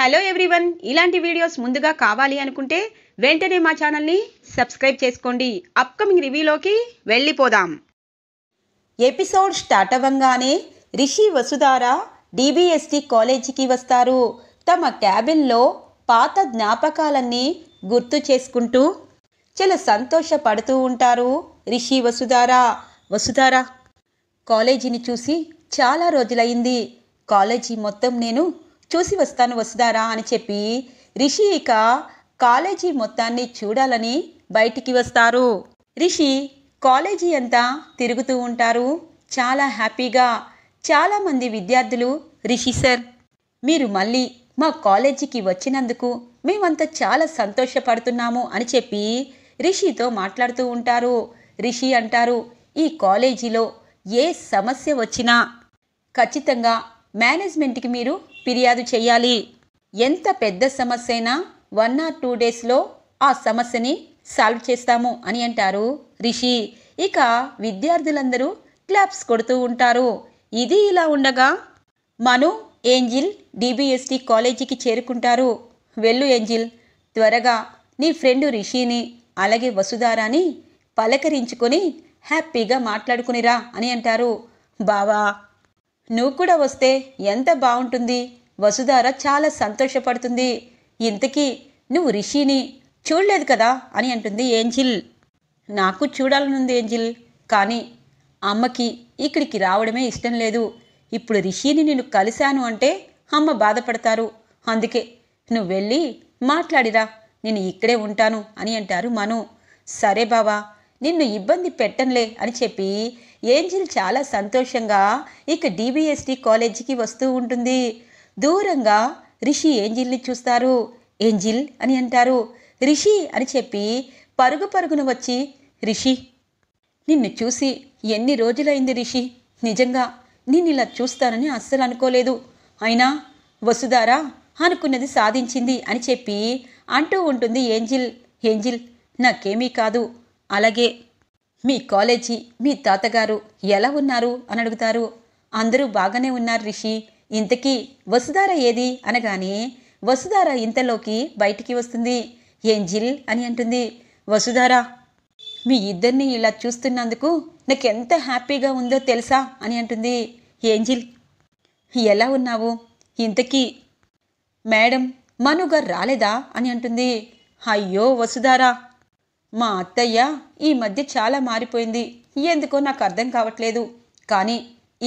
hello everyone ఇలాంటి videos ముందుగా కావాలి అనుకుంటే వెంటనే మా ఛానల్ని సబ్స్క్రైబ్ చేసుకోండి అప్కమింగ్ రివ్యూలోకి వెళ్ళిపోదాం ఎపిసోడ్ స్టార్ట్ అవ్వంగానే రిషి వసుధార డిబిఎస్టి కాలేజీకి వస్తారు తమ క్యాబిన్లో పాత జ్ఞాపకాలన్నీ గుర్తు చేసుకుంటూ చాలా సంతోషపడుతూ ఉంటారు రిషి వసుధార వసుధార కాలేజీని చూసి చాలా రోజులైంది కాలేజీ మొత్తం నేను చూసి వస్తాను వస్తారా అని చెప్పి రిషి ఇక కాలేజీ మొత్తాన్ని చూడాలని బయటికి వస్తారు రిషి కాలేజీ అంతా తిరుగుతూ ఉంటారు చాలా హ్యాపీగా చాలామంది విద్యార్థులు రిషి సార్ మీరు మళ్ళీ మా కాలేజీకి వచ్చినందుకు మేమంతా చాలా సంతోషపడుతున్నాము అని చెప్పి రిషితో మాట్లాడుతూ ఉంటారు రిషి అంటారు ఈ కాలేజీలో ఏ సమస్య వచ్చినా ఖచ్చితంగా మేనేజ్మెంట్కి మీరు ఫిర్యాదు చేయాలి ఎంత పెద్ద సమస్య అయినా వన్ ఆర్ టూ డేస్లో ఆ సమస్యని సాల్వ్ చేస్తాము అని అంటారు రిషి ఇక విద్యార్థులందరూ క్లాప్స్ కొడుతూ ఉంటారు ఇది ఇలా ఉండగా మను ఏంజిల్ డిబిఎస్టీ e కాలేజీకి చేరుకుంటారు వెళ్ళు ఏంజిల్ త్వరగా నీ ఫ్రెండ్ రిషిని అలాగే వసుధారాని పలకరించుకొని హ్యాపీగా మాట్లాడుకునిరా అని అంటారు బావా నువ్వు కూడా వస్తే ఎంత బాగుంటుంది వసుధార చాలా సంతోషపడుతుంది ఇంతకీ నువ్వు రిషిని చూడలేదు కదా అని అంటుంది ఏంజిల్ నాకు చూడాలనుంది ఏంజిల్ కానీ అమ్మకి ఇక్కడికి రావడమే ఇష్టం లేదు ఇప్పుడు రిషిని నేను కలిశాను అంటే అమ్మ బాధపడతారు అందుకే నువ్వు వెళ్ళి మాట్లాడిరా నేను ఇక్కడే ఉంటాను అని అంటారు మను సరే బావా నిన్ను ఇబ్బంది పెట్టంలే అని చెప్పి ఏంజిల్ చాలా సంతోషంగా ఇక డిబిఎస్టి కాలేజీకి వస్తూ ఉంటుంది దూరంగా రిషి ఏంజిల్ని చూస్తారు ఏంజిల్ అని అంటారు రిషి అని చెప్పి పరుగు పరుగున వచ్చి రిషి నిన్ను చూసి ఎన్ని రోజులైంది రిషి నిజంగా నిన్ను ఇలా చూస్తానని అస్సలు అనుకోలేదు అయినా వసుదారా అనుకున్నది సాధించింది అని చెప్పి అంటూ ఉంటుంది ఏంజిల్ ఏంజిల్ నాకేమీ కాదు అలాగే మీ కాలేజీ మీ తాతగారు ఎలా ఉన్నారు అని అడుగుతారు అందరూ బాగానే ఉన్నారు రిషి ఇంతకీ వసుధార ఏది అనగానే వసుధార ఇంతలోకి బయటికి వస్తుంది ఏంజిల్ అని అంటుంది వసుధార మీ ఇద్దరిని ఇలా చూస్తున్నందుకు నాకు ఎంత హ్యాపీగా ఉందో తెలుసా అని అంటుంది ఏంజిల్ ఎలా ఉన్నావు ఇంతకీ మేడం మనుగా రాలేదా అని అంటుంది అయ్యో వసుధారా మా అత్తయ్య ఈ మధ్య చాలా మారిపోయింది ఎందుకో నాకు అర్థం కావట్లేదు కానీ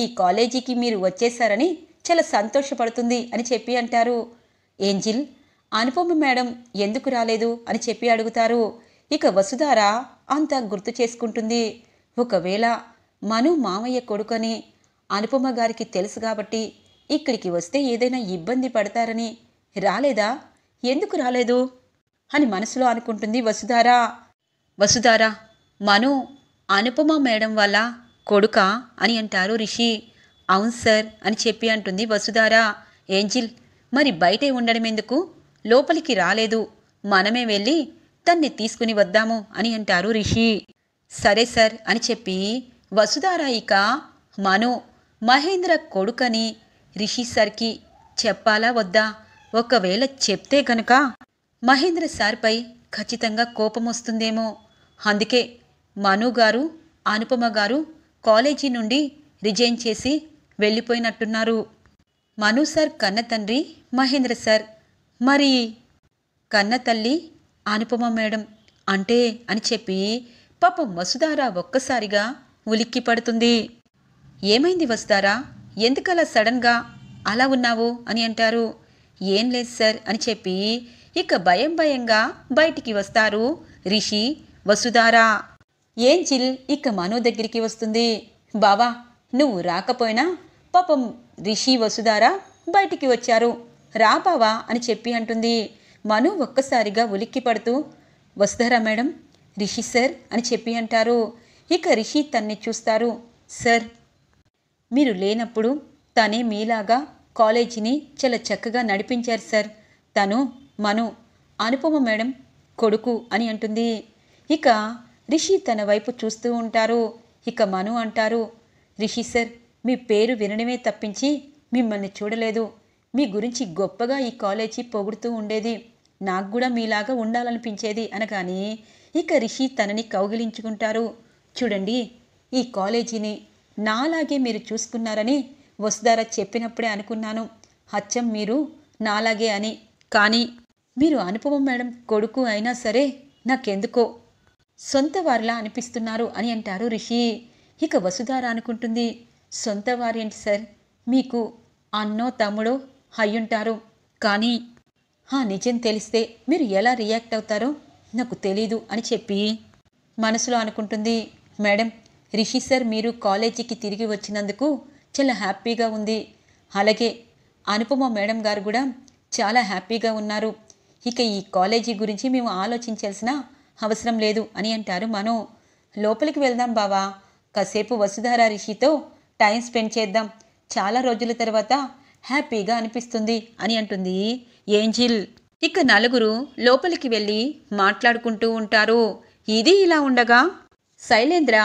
ఈ కాలేజీకి మీరు వచ్చేశారని చాలా సంతోషపడుతుంది అని చెప్పి అంటారు ఏంజిల్ అనుపమ మేడం ఎందుకు రాలేదు అని చెప్పి అడుగుతారు ఇక వసుధార అంత గుర్తు చేసుకుంటుంది ఒకవేళ మను మామయ్య కొడుకని అనుపమ గారికి తెలుసు కాబట్టి ఇక్కడికి వస్తే ఏదైనా ఇబ్బంది పడతారని రాలేదా ఎందుకు రాలేదు అని మనసులో అనుకుంటుంది వసుధారా వసుధారా మను అనుపమ మేడం వల్ల కొడుక అని అంటారు రిషి అవును సార్ అని చెప్పి అంటుంది వసుధారా ఏంజిల్ మరి బయటే ఉండడం ఎందుకు లోపలికి రాలేదు మనమే వెళ్ళి తన్ని తీసుకుని వద్దాము అని అంటారు రిషి సరే సార్ అని చెప్పి వసుధారా ఇక మను మహేంద్ర కొడుకని రిషి సార్కి చెప్పాలా వద్దా ఒకవేళ చెప్తే గనక మహేంద్ర సార్పై ఖచ్చితంగా కోపం వస్తుందేమో అందుకే మను గారు అనుపమ గారు కాలేజీ నుండి రిజైన్ చేసి వెళ్ళిపోయినట్టున్నారు మను సార్ కన్న తండ్రి మహేంద్ర సార్ మరి కన్న తల్లి అనుపమ మేడం అంటే అని చెప్పి పాపం మసుదారా ఒక్కసారిగా ఉలిక్కి పడుతుంది ఏమైంది వస్తారా ఎందుకలా సడన్గా అలా ఉన్నావు అని అంటారు ఏం లేదు సార్ అని చెప్పి ఇక భయం భయంగా బయటికి వస్తారు రిషి ఏం ఏంజిల్ ఇక మనో దగ్గరికి వస్తుంది బావా నువ్వు రాకపోయినా పాపం రిషి వసుధారా బయటికి వచ్చారు రా బావా అని చెప్పి అంటుంది మను ఒక్కసారిగా ఉలిక్కి పడుతూ వసుధారా మేడం రిషి సార్ అని చెప్పి అంటారు ఇక రిషి తన్ని చూస్తారు సార్ మీరు లేనప్పుడు తనే మీలాగా కాలేజీని చాలా చక్కగా నడిపించారు సార్ తను మను అనుపమ మేడం కొడుకు అని అంటుంది ఇక రిషి తన వైపు చూస్తూ ఉంటారు ఇక మను అంటారు రిషి సార్ మీ పేరు వినడమే తప్పించి మిమ్మల్ని చూడలేదు మీ గురించి గొప్పగా ఈ కాలేజీ పొగుడుతూ ఉండేది నాకు కూడా మీలాగా ఉండాలనిపించేది అనగానే ఇక రిషి తనని కౌగిలించుకుంటారు చూడండి ఈ కాలేజీని నాలాగే మీరు చూసుకున్నారని వసుదారా చెప్పినప్పుడే అనుకున్నాను అచ్చం మీరు నాలాగే అని కానీ మీరు అనుపమ మేడం కొడుకు అయినా సరే నాకెందుకో సొంత వారిలా అనిపిస్తున్నారు అని అంటారు రిషి ఇక వసుధార అనుకుంటుంది సొంత వారి ఏంటి సార్ మీకు అన్నో తమ్ముడో అయ్యుంటారు కానీ ఆ నిజం తెలిస్తే మీరు ఎలా రియాక్ట్ అవుతారో నాకు తెలీదు అని చెప్పి మనసులో అనుకుంటుంది మేడం రిషి సార్ మీరు కాలేజీకి తిరిగి వచ్చినందుకు చాలా హ్యాపీగా ఉంది అలాగే అనుపమ మేడం గారు కూడా చాలా హ్యాపీగా ఉన్నారు ఇక ఈ కాలేజీ గురించి మేము ఆలోచించాల్సిన అవసరం లేదు అని అంటారు మనో లోపలికి వెళ్దాం బావా కాసేపు వసుధార రిషితో టైం స్పెండ్ చేద్దాం చాలా రోజుల తర్వాత హ్యాపీగా అనిపిస్తుంది అని అంటుంది ఏంజిల్ ఇక నలుగురు లోపలికి వెళ్ళి మాట్లాడుకుంటూ ఉంటారు ఇది ఇలా ఉండగా శైలేంద్ర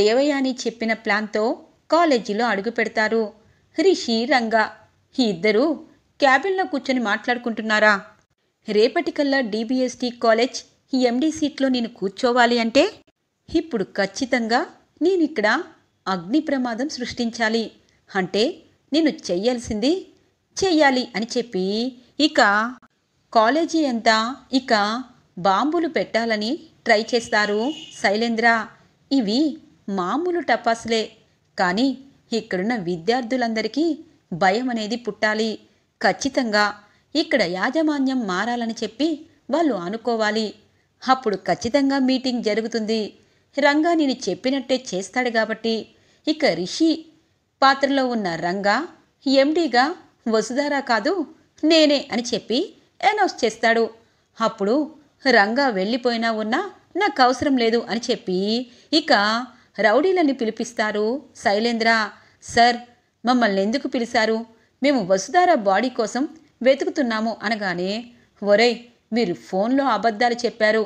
దేవయాని చెప్పిన ప్లాన్తో కాలేజీలో అడుగు పెడతారు రిషి రంగా ఈ ఇద్దరూ క్యాబిన్లో కూర్చొని మాట్లాడుకుంటున్నారా రేపటికల్లా డీబీఎస్టీ కాలేజ్ ఈ ఎండీ సీట్లో నేను కూర్చోవాలి అంటే ఇప్పుడు ఖచ్చితంగా నేను ఇక్కడ అగ్ని ప్రమాదం సృష్టించాలి అంటే నేను చెయ్యాల్సింది చెయ్యాలి అని చెప్పి ఇక కాలేజీ ఎంత ఇక బాంబులు పెట్టాలని ట్రై చేస్తారు శైలేంద్ర ఇవి మామూలు టపాసులే కానీ ఇక్కడున్న విద్యార్థులందరికీ భయం అనేది పుట్టాలి ఖచ్చితంగా ఇక్కడ యాజమాన్యం మారాలని చెప్పి వాళ్ళు అనుకోవాలి అప్పుడు ఖచ్చితంగా మీటింగ్ జరుగుతుంది రంగా నేను చెప్పినట్టే చేస్తాడు కాబట్టి ఇక రిషి పాత్రలో ఉన్న రంగా ఎండీగా వసుధారా కాదు నేనే అని చెప్పి అనౌన్స్ చేస్తాడు అప్పుడు రంగా వెళ్ళిపోయినా ఉన్నా నాకు అవసరం లేదు అని చెప్పి ఇక రౌడీలని పిలిపిస్తారు శైలేంద్ర సార్ మమ్మల్ని ఎందుకు పిలిచారు మేము వసుధార బాడీ కోసం వెతుకుతున్నాము అనగానే ఒరేయ్ మీరు ఫోన్లో అబద్ధాలు చెప్పారు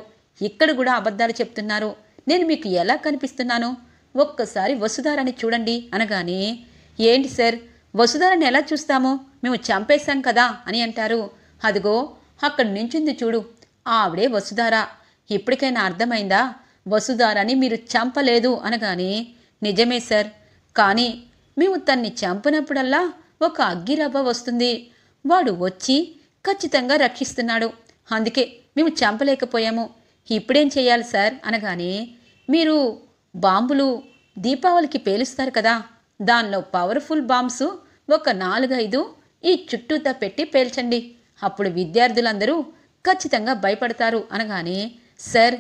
ఇక్కడ కూడా అబద్ధాలు చెప్తున్నారు నేను మీకు ఎలా కనిపిస్తున్నాను ఒక్కసారి వసుధారని చూడండి అనగానే ఏంటి సార్ వసుధారని ఎలా చూస్తాము మేము చంపేశాం కదా అని అంటారు అదిగో అక్కడి నుంచింది చూడు ఆవిడే వసుధార ఇప్పటికైనా అర్థమైందా వసుధారని మీరు చంపలేదు అనగానే నిజమే సార్ కానీ మేము తన్ని చంపినప్పుడల్లా ఒక అగ్గిరవ్వ వస్తుంది వాడు వచ్చి ఖచ్చితంగా రక్షిస్తున్నాడు అందుకే మేము చంపలేకపోయాము ఇప్పుడేం చేయాలి సార్ అనగానే మీరు బాంబులు దీపావళికి పేలుస్తారు కదా దానిలో పవర్ఫుల్ బాంబ్స్ ఒక నాలుగైదు ఈ చుట్టూతా పెట్టి పేల్చండి అప్పుడు విద్యార్థులందరూ ఖచ్చితంగా భయపడతారు అనగానే సార్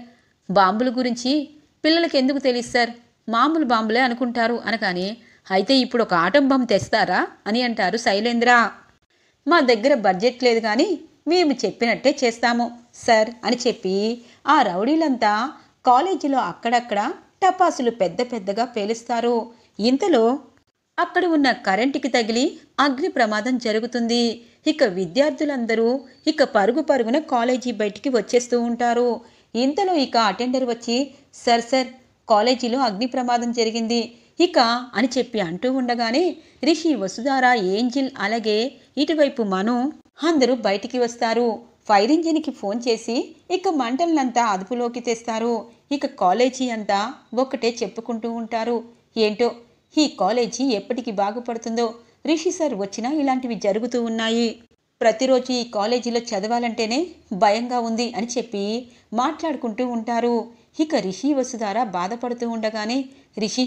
బాంబుల గురించి పిల్లలకి ఎందుకు తెలియదు సార్ మామూలు బాంబులే అనుకుంటారు అనగానే అయితే ఇప్పుడు ఒక ఆటం బాంబు తెస్తారా అని అంటారు శైలేంద్ర మా దగ్గర బడ్జెట్ లేదు కానీ మేము చెప్పినట్టే చేస్తాము సార్ అని చెప్పి ఆ రౌడీలంతా కాలేజీలో అక్కడక్కడ టపాసులు పెద్ద పెద్దగా పేలుస్తారు ఇంతలో అక్కడ ఉన్న కరెంటుకి తగిలి అగ్ని ప్రమాదం జరుగుతుంది ఇక విద్యార్థులందరూ ఇక పరుగు పరుగున కాలేజీ బయటికి వచ్చేస్తూ ఉంటారు ఇంతలో ఇక అటెండర్ వచ్చి సర్ సార్ కాలేజీలో అగ్ని ప్రమాదం జరిగింది ఇక అని చెప్పి అంటూ ఉండగానే రిషి వసుధార ఏంజిల్ అలాగే ఇటువైపు మను అందరూ బయటికి వస్తారు ఫైర్ ఇంజిన్కి ఫోన్ చేసి ఇక మంటలంతా అదుపులోకి తెస్తారు ఇక కాలేజీ అంతా ఒక్కటే చెప్పుకుంటూ ఉంటారు ఏంటో ఈ కాలేజీ ఎప్పటికి బాగుపడుతుందో రిషి సార్ వచ్చినా ఇలాంటివి జరుగుతూ ఉన్నాయి ప్రతిరోజు ఈ కాలేజీలో చదవాలంటేనే భయంగా ఉంది అని చెప్పి మాట్లాడుకుంటూ ఉంటారు ఇక రిషి వసుధార బాధపడుతూ ఉండగానే రిషి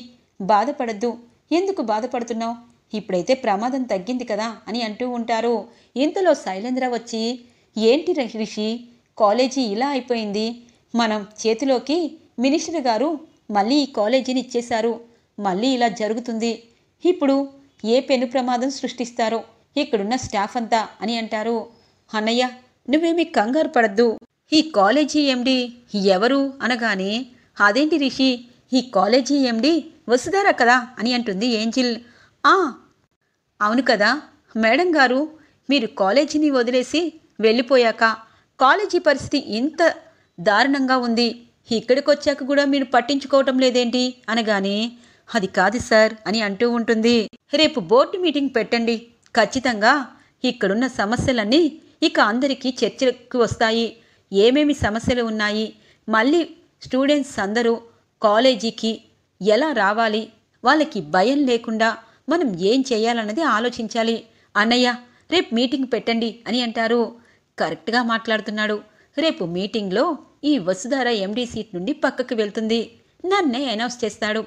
బాధపడద్దు ఎందుకు బాధపడుతున్నావు ఇప్పుడైతే ప్రమాదం తగ్గింది కదా అని అంటూ ఉంటారు ఇంతలో శైలేంద్ర వచ్చి ఏంటి రిషి కాలేజీ ఇలా అయిపోయింది మనం చేతిలోకి మినిస్టర్ గారు మళ్ళీ ఈ కాలేజీని ఇచ్చేశారు మళ్ళీ ఇలా జరుగుతుంది ఇప్పుడు ఏ పెను ప్రమాదం సృష్టిస్తారో ఇక్కడున్న స్టాఫ్ అంతా అని అంటారు అన్నయ్య నువ్వేమి కంగారు పడద్దు ఈ కాలేజీ ఎండి ఎవరు అనగానే అదేంటి రిషి ఈ కాలేజీ ఎండి వసుధారా కదా అని అంటుంది ఏంజిల్ అవును కదా మేడం గారు మీరు కాలేజీని వదిలేసి వెళ్ళిపోయాక కాలేజీ పరిస్థితి ఇంత దారుణంగా ఉంది ఇక్కడికి వచ్చాక కూడా మీరు పట్టించుకోవటం లేదేంటి అనగానే అది కాదు సార్ అని అంటూ ఉంటుంది రేపు బోర్డు మీటింగ్ పెట్టండి ఖచ్చితంగా ఇక్కడున్న సమస్యలన్నీ ఇక అందరికీ చర్చకు వస్తాయి ఏమేమి సమస్యలు ఉన్నాయి మళ్ళీ స్టూడెంట్స్ అందరూ కాలేజీకి ఎలా రావాలి వాళ్ళకి భయం లేకుండా మనం ఏం చేయాలన్నది ఆలోచించాలి అన్నయ్య రేపు మీటింగ్ పెట్టండి అని అంటారు కరెక్ట్గా మాట్లాడుతున్నాడు రేపు మీటింగ్లో ఈ వసుధార ఎండీ సీట్ నుండి పక్కకు వెళ్తుంది నన్నే అనౌన్స్ చేస్తాడు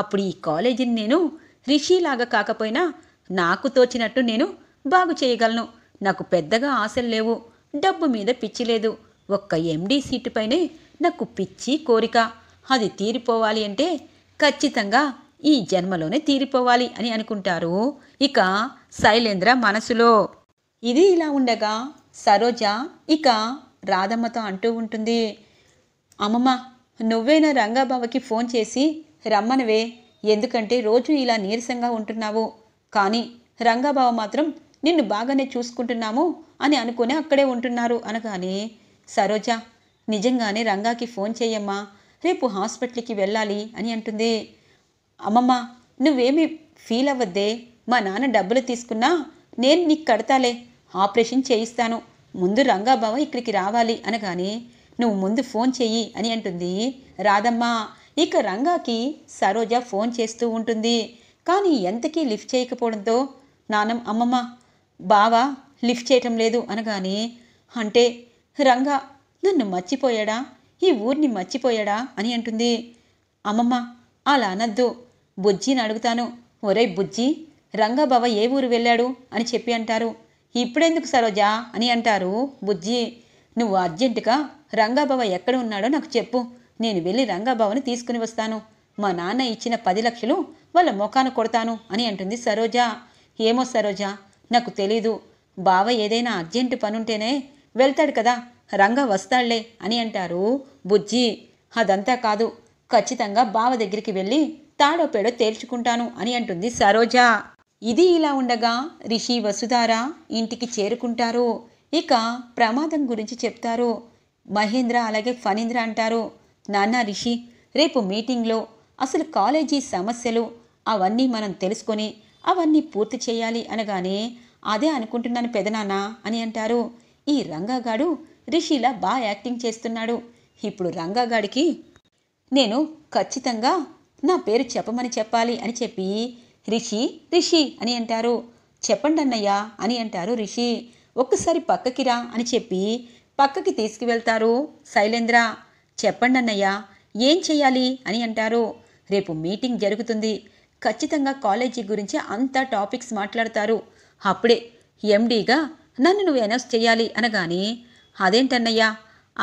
అప్పుడు ఈ కాలేజీని నేను రిషిలాగా కాకపోయినా నాకు తోచినట్టు నేను బాగు చేయగలను నాకు పెద్దగా ఆశలు లేవు డబ్బు మీద పిచ్చి లేదు ఒక్క ఎండీ సీటుపైనే నాకు పిచ్చి కోరిక అది తీరిపోవాలి అంటే ఖచ్చితంగా ఈ జన్మలోనే తీరిపోవాలి అని అనుకుంటారు ఇక శైలేంద్ర మనసులో ఇది ఇలా ఉండగా సరోజ ఇక రాధమ్మతో అంటూ ఉంటుంది అమ్మమ్మ నువ్వేనా రంగాబావకి ఫోన్ చేసి రమ్మనవే ఎందుకంటే రోజు ఇలా నీరసంగా ఉంటున్నావు కానీ రంగాబావ మాత్రం నిన్ను బాగానే చూసుకుంటున్నాము అని అనుకుని అక్కడే ఉంటున్నారు అనగానే సరోజ నిజంగానే రంగాకి ఫోన్ చేయమ్మా రేపు హాస్పిటల్కి వెళ్ళాలి అని అంటుంది అమ్మమ్మ నువ్వేమి ఫీల్ అవ్వద్దే మా నాన్న డబ్బులు తీసుకున్నా నేను నీకు కడతాలే ఆపరేషన్ చేయిస్తాను ముందు రంగాబావ ఇక్కడికి రావాలి అనగానే నువ్వు ముందు ఫోన్ చెయ్యి అని అంటుంది రాదమ్మా ఇక రంగాకి సరోజ ఫోన్ చేస్తూ ఉంటుంది కానీ ఎంతకీ లిఫ్ట్ చేయకపోవడంతో నానం అమ్మమ్మ బావా లిఫ్ట్ చేయటం లేదు అనగానే అంటే రంగా నన్ను మర్చిపోయాడా ఈ ఊరిని మర్చిపోయాడా అని అంటుంది అమ్మమ్మ అలా అనద్దు బుజ్జిని అడుగుతాను ఒరే బుజ్జి రంగబావ ఏ ఊరు వెళ్ళాడు అని చెప్పి అంటారు ఇప్పుడెందుకు సరోజా అని అంటారు బుజ్జి నువ్వు అర్జెంటుగా రంగాబావ ఎక్కడ ఉన్నాడో నాకు చెప్పు నేను వెళ్ళి రంగాబావని తీసుకుని వస్తాను మా నాన్న ఇచ్చిన పది లక్షలు వాళ్ళ ముఖాన కొడతాను అని అంటుంది సరోజా ఏమో సరోజా నాకు తెలీదు బావ ఏదైనా అర్జెంటు పనుంటేనే వెళ్తాడు కదా రంగా వస్తాళ్లే అని అంటారు బుజ్జి అదంతా కాదు ఖచ్చితంగా బావ దగ్గరికి వెళ్ళి తాడోపేడో తేల్చుకుంటాను అని అంటుంది సరోజ ఇది ఇలా ఉండగా రిషి వసుధార ఇంటికి చేరుకుంటారు ఇక ప్రమాదం గురించి చెప్తారు మహేంద్ర అలాగే ఫణీంద్ర అంటారు నాన్న రిషి రేపు మీటింగ్లో అసలు కాలేజీ సమస్యలు అవన్నీ మనం తెలుసుకొని అవన్నీ పూర్తి చేయాలి అనగానే అదే అనుకుంటున్నాను పెదనాన్న అని అంటారు ఈ రంగాగాడు రిషిలా బాగా యాక్టింగ్ చేస్తున్నాడు ఇప్పుడు రంగాగాడికి నేను ఖచ్చితంగా నా పేరు చెప్పమని చెప్పాలి అని చెప్పి రిషి రిషి అని అంటారు చెప్పండి అన్నయ్య అని అంటారు రిషి ఒక్కసారి పక్కకి రా అని చెప్పి పక్కకి తీసుకువెళ్తారు శైలేంద్ర చెప్పండి అన్నయ్య ఏం చేయాలి అని అంటారు రేపు మీటింగ్ జరుగుతుంది ఖచ్చితంగా కాలేజీ గురించి అంతా టాపిక్స్ మాట్లాడతారు అప్పుడే ఎండీగా నన్ను నువ్వు అనౌన్స్ చేయాలి అనగానే అదేంటన్నయ్యా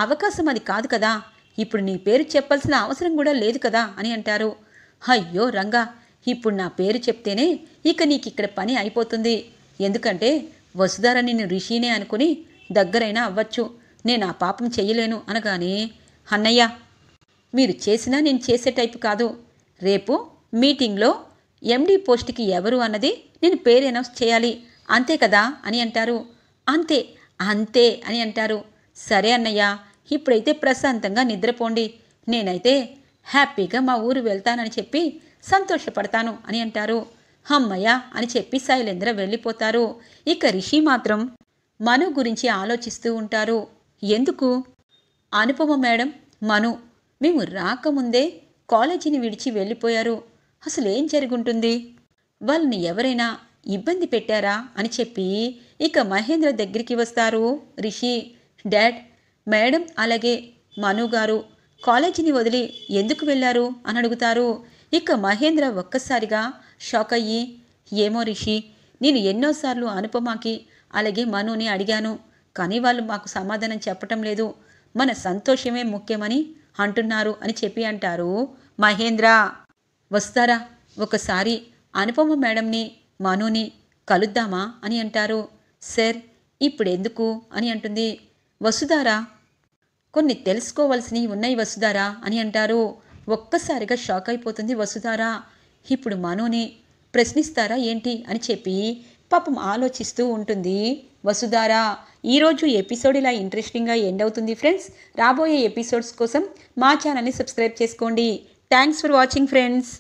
అవకాశం అది కాదు కదా ఇప్పుడు నీ పేరు చెప్పాల్సిన అవసరం కూడా లేదు కదా అని అంటారు అయ్యో రంగా ఇప్పుడు నా పేరు చెప్తేనే ఇక నీకు ఇక్కడ పని అయిపోతుంది ఎందుకంటే వసుధార నిన్ను రిషినే అనుకుని దగ్గరైనా అవ్వచ్చు నేను ఆ పాపం చేయలేను అనగానే అన్నయ్య మీరు చేసినా నేను చేసే టైపు కాదు రేపు మీటింగ్లో ఎండీ పోస్ట్కి ఎవరు అన్నది నేను పేరు అనౌన్స్ చేయాలి అంతే కదా అని అంటారు అంతే అంతే అని అంటారు సరే అన్నయ్య ఇప్పుడైతే ప్రశాంతంగా నిద్రపోండి నేనైతే హ్యాపీగా మా ఊరు వెళ్తానని చెప్పి సంతోషపడతాను అని అంటారు హమ్మయ్య అని చెప్పి శైలేంద్ర వెళ్ళిపోతారు ఇక రిషి మాత్రం మను గురించి ఆలోచిస్తూ ఉంటారు ఎందుకు అనుపమ మేడం మను మేము రాకముందే కాలేజీని విడిచి వెళ్ళిపోయారు అసలు ఏం జరుగుంటుంది వాళ్ళని ఎవరైనా ఇబ్బంది పెట్టారా అని చెప్పి ఇక మహేంద్ర దగ్గరికి వస్తారు రిషి డాడ్ మేడం అలాగే మను గారు కాలేజీని వదిలి ఎందుకు వెళ్ళారు అని అడుగుతారు ఇక మహేంద్ర ఒక్కసారిగా షాక్ అయ్యి ఏమో రిషి నేను ఎన్నోసార్లు అనుపమాకి అలాగే మనుని అడిగాను కానీ వాళ్ళు మాకు సమాధానం చెప్పటం లేదు మన సంతోషమే ముఖ్యమని అంటున్నారు అని చెప్పి అంటారు మహేంద్ర వస్తారా ఒకసారి అనుపమ మేడంని మనుని కలుద్దామా అని అంటారు సార్ ఇప్పుడెందుకు అని అంటుంది వసుదారా కొన్ని తెలుసుకోవలసినవి ఉన్నాయి వసుధారా అని అంటారు ఒక్కసారిగా షాక్ అయిపోతుంది వసుధారా ఇప్పుడు మనోని ప్రశ్నిస్తారా ఏంటి అని చెప్పి పాపం ఆలోచిస్తూ ఉంటుంది వసుధారా ఈరోజు ఎపిసోడ్ ఇలా ఇంట్రెస్టింగ్గా ఎండ్ అవుతుంది ఫ్రెండ్స్ రాబోయే ఎపిసోడ్స్ కోసం మా ఛానల్ని సబ్స్క్రైబ్ చేసుకోండి థ్యాంక్స్ ఫర్ వాచింగ్ ఫ్రెండ్స్